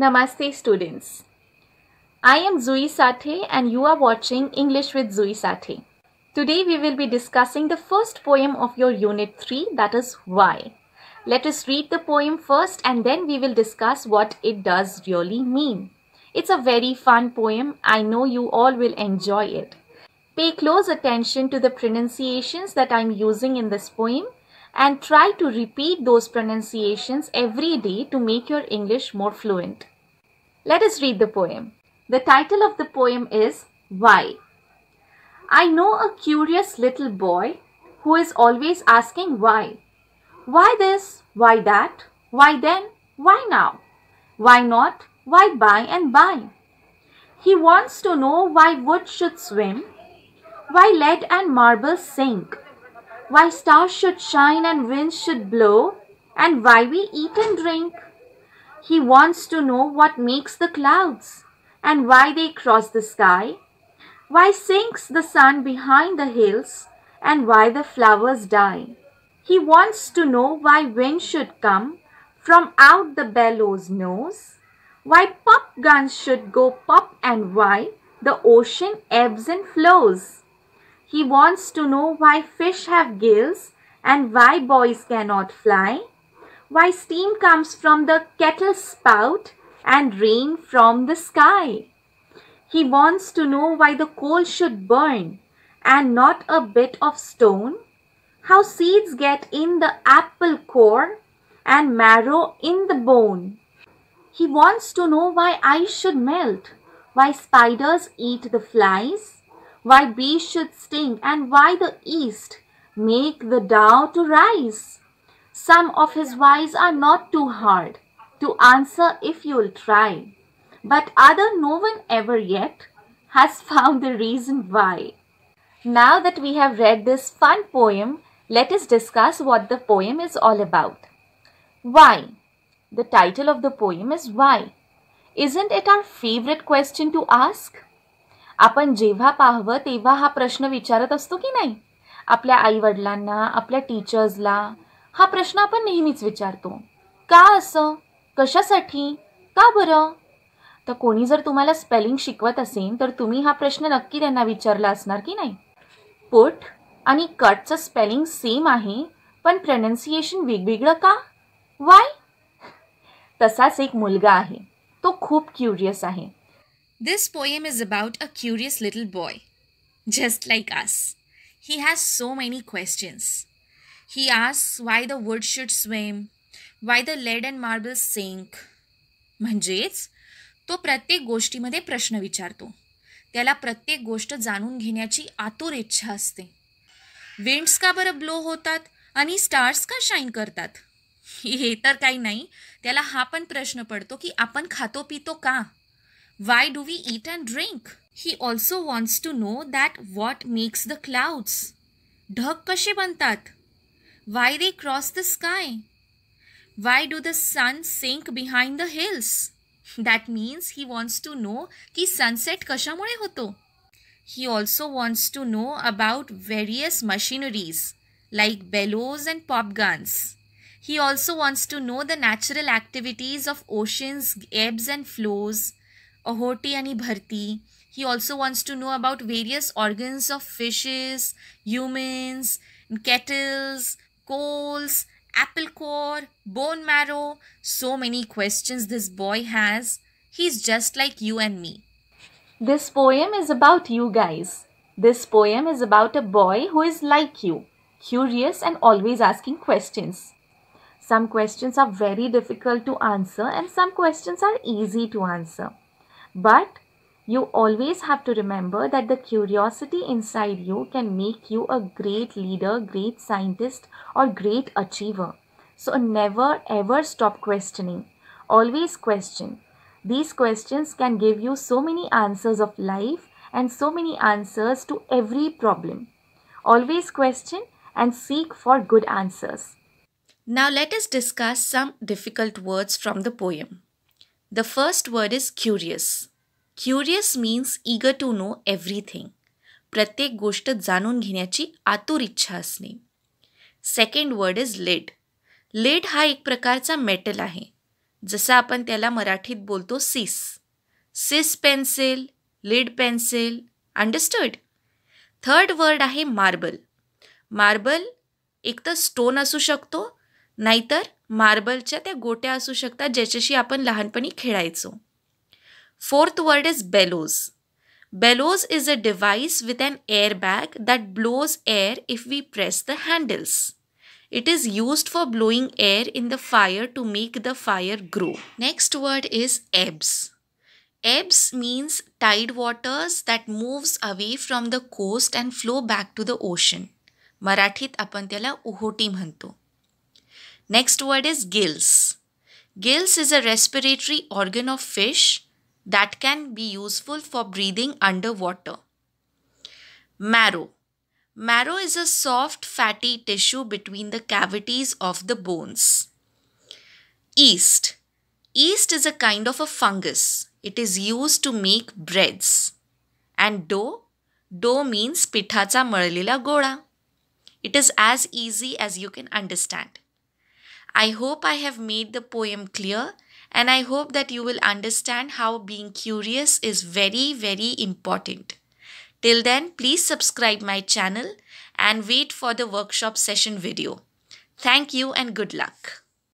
Namaste students. I am Zui Sathe and you are watching English with Zui Sathe. Today we will be discussing the first poem of your unit 3 that is why. Let us read the poem first and then we will discuss what it does really mean. It's a very fun poem. I know you all will enjoy it. Pay close attention to the pronunciations that I'm using in this poem and try to repeat those pronunciations every day to make your English more fluent. Let us read the poem. The title of the poem is Why. I know a curious little boy who is always asking why. Why this? Why that? Why then? Why now? Why not? Why by and by? He wants to know why wood should swim, why lead and marble sink, why stars should shine and winds should blow, and why we eat and drink. He wants to know what makes the clouds, and why they cross the sky, why sinks the sun behind the hills, and why the flowers die. He wants to know why wind should come from out the bellow's nose, why pop guns should go pop, and why the ocean ebbs and flows. He wants to know why fish have gills and why boys cannot fly, why steam comes from the kettle spout and rain from the sky. He wants to know why the coal should burn and not a bit of stone, how seeds get in the apple core and marrow in the bone. He wants to know why ice should melt, why spiders eat the flies, why bees should sting and why the east make the dough to rise. Some of his whys are not too hard to answer if you'll try, but other no one ever yet has found the reason why. Now that we have read this fun poem, let us discuss what the poem is all about. Why? The title of the poem is Why. Isn't it our favorite question to ask? आपण जेव्हा पाहावं तेव्हा हा प्रश्न विचारत असतो की नाही आपल्या आईवडिलांना आपल्या टीचर्सला हा प्रश्न आपण नेहमीच विचारतो का असं कशासाठी का बरं तर कोणी जर तुम्हाला स्पेलिंग शिकवत असेल तर तुम्ही हा प्रश्न नक्की त्यांना विचारला असणार की नाही पुट आणि कटचं स्पेलिंग सेम आहे पण प्रनन्सिएशन वेगवेगळं का वाय तसाच एक मुलगा आहे तो खूप क्युरियस आहे This poem is about a curious little boy, just like us. He has so many questions. He asks why the wood should swim, why the lead and marble sink. म्हणजेच तो प्रत्येक गोष्टीमध्ये प्रश्न विचारतो त्याला प्रत्येक गोष्ट जाणून घेण्याची आतुर इच्छा असते विंड्स का बरं ब्लो होतात आणि स्टार्स का शाईन करतात हे तर काही नाही त्याला हा पण प्रश्न पडतो की आपण खातो पितो का Why do we eat and drink? He also wants to know that what makes the clouds? ढग कसे Why they cross the sky? Why do the sun sink behind the hills? That means he wants to know ki sunset कशामुळे hoto. He also wants to know about various machineries like bellows and pop guns. He also wants to know the natural activities of oceans, ebbs and flows, ohoti and bharti. He also wants to know about various organs of fishes, humans, kettles, coals, apple core, bone marrow. So many questions this boy has. He's just like you and me. This poem is about you guys. This poem is about a boy who is like you, curious and always asking questions. Some questions are very difficult to answer and some questions are easy to answer. But you always have to remember that the curiosity inside you can make you a great leader, great scientist, or great achiever. So never ever stop questioning. Always question. These questions can give you so many answers of life and so many answers to every problem. Always question and seek for good answers. Now let us discuss some difficult words from the poem. The first word is curious. Curious means eager to know everything प्रत्येक गोष्ट जाणून घेण्याची आतुर इच्छा असणे second word is lead lead हा एक प्रकारचा मेटल आहे जसा आपण त्याला मराठीत बोलतो सिस सिस pencil lead pencil understood third word आहे मार्बल मार्बल एक तर स्टोन असू शकतो नाहीतर मार्बलच्या त्या गोट्या असू शकतात ज्याच्याशी आपण लहानपणी खेळायचो fourth word is bellows bellows is a device with an air bag that blows air if we press the handles it is used for blowing air in the fire to make the fire grow next word is ebbs ebbs means tide waters that moves away from the coast and flow back to the ocean मराठीत आपण त्याला उहोटी म्हणतो Next word is gills. Gills is a respiratory organ of fish that can be useful for breathing underwater. Marrow. Marrow is a soft fatty tissue between the cavities of the bones. Yeast. Yeast is a kind of a fungus. It is used to make breads. And dough? Dough means pithacha maralila goda. It is as easy as you can understand. I hope I have made the poem clear and I hope that you will understand how being curious is very, very important. Till then, please subscribe my channel and wait for the workshop session video. Thank you and good luck.